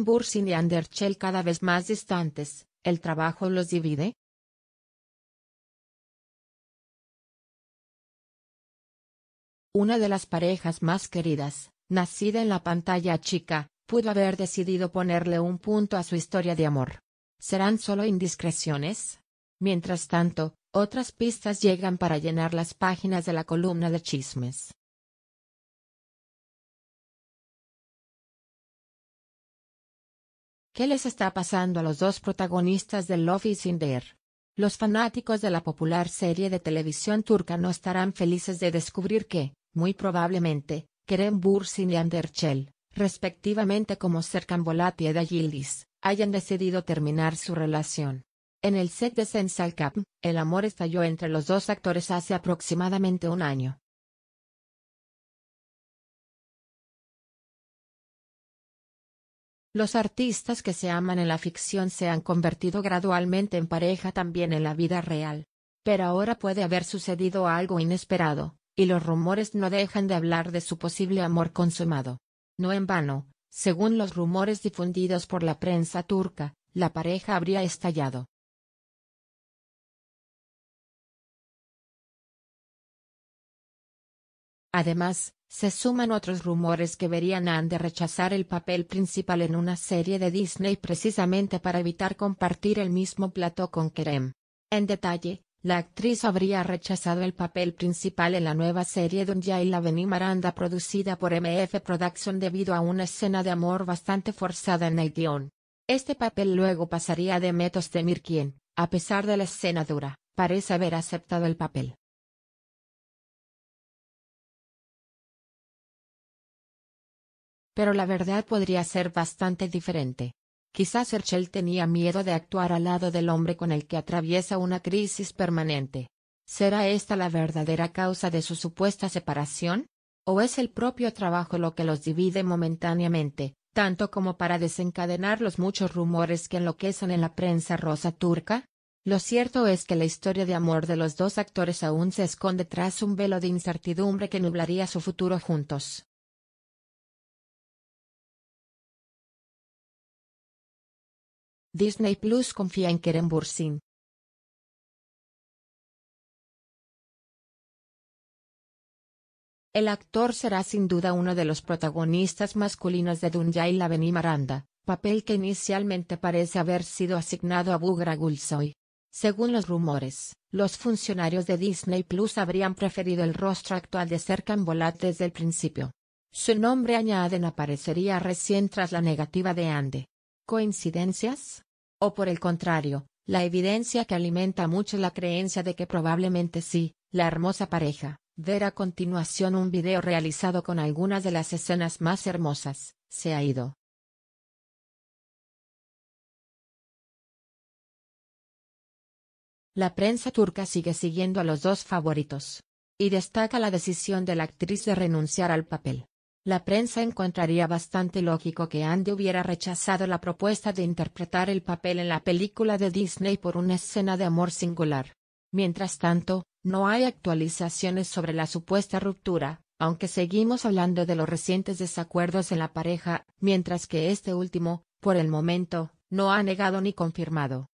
Bursin y Anderchel cada vez más distantes, ¿el trabajo los divide? Una de las parejas más queridas, nacida en la pantalla chica, pudo haber decidido ponerle un punto a su historia de amor. ¿Serán solo indiscreciones? Mientras tanto, otras pistas llegan para llenar las páginas de la columna de chismes. ¿Qué les está pasando a los dos protagonistas de Love is in Los fanáticos de la popular serie de televisión turca no estarán felices de descubrir que, muy probablemente, Kerem Bursin y Çel, respectivamente como Serkan Bolat y Eda hayan decidido terminar su relación. En el set de Cap, el amor estalló entre los dos actores hace aproximadamente un año. Los artistas que se aman en la ficción se han convertido gradualmente en pareja también en la vida real. Pero ahora puede haber sucedido algo inesperado, y los rumores no dejan de hablar de su posible amor consumado. No en vano, según los rumores difundidos por la prensa turca, la pareja habría estallado. Además, se suman otros rumores que verían a Anne de rechazar el papel principal en una serie de Disney precisamente para evitar compartir el mismo plato con Kerem. En detalle, la actriz habría rechazado el papel principal en la nueva serie Don y la Benimaranda producida por MF Production debido a una escena de amor bastante forzada en el guión. Este papel luego pasaría de Metos Demir, quien, a pesar de la escena dura, parece haber aceptado el papel. Pero la verdad podría ser bastante diferente. Quizás Herschel tenía miedo de actuar al lado del hombre con el que atraviesa una crisis permanente. ¿Será esta la verdadera causa de su supuesta separación? ¿O es el propio trabajo lo que los divide momentáneamente, tanto como para desencadenar los muchos rumores que enloquecen en la prensa rosa turca? Lo cierto es que la historia de amor de los dos actores aún se esconde tras un velo de incertidumbre que nublaría su futuro juntos. Disney Plus confía en Kerem Bursin. El actor será sin duda uno de los protagonistas masculinos de y Laveni Maranda, papel que inicialmente parece haber sido asignado a Bugra Gulsoy. Según los rumores, los funcionarios de Disney Plus habrían preferido el rostro actual de Serkan Bolat desde el principio. Su nombre añaden aparecería recién tras la negativa de Ande. ¿Coincidencias? O por el contrario, la evidencia que alimenta mucho la creencia de que probablemente sí, la hermosa pareja. Ver a continuación un video realizado con algunas de las escenas más hermosas, se ha ido. La prensa turca sigue siguiendo a los dos favoritos. Y destaca la decisión de la actriz de renunciar al papel. La prensa encontraría bastante lógico que Andy hubiera rechazado la propuesta de interpretar el papel en la película de Disney por una escena de amor singular. Mientras tanto, no hay actualizaciones sobre la supuesta ruptura, aunque seguimos hablando de los recientes desacuerdos en la pareja, mientras que este último, por el momento, no ha negado ni confirmado.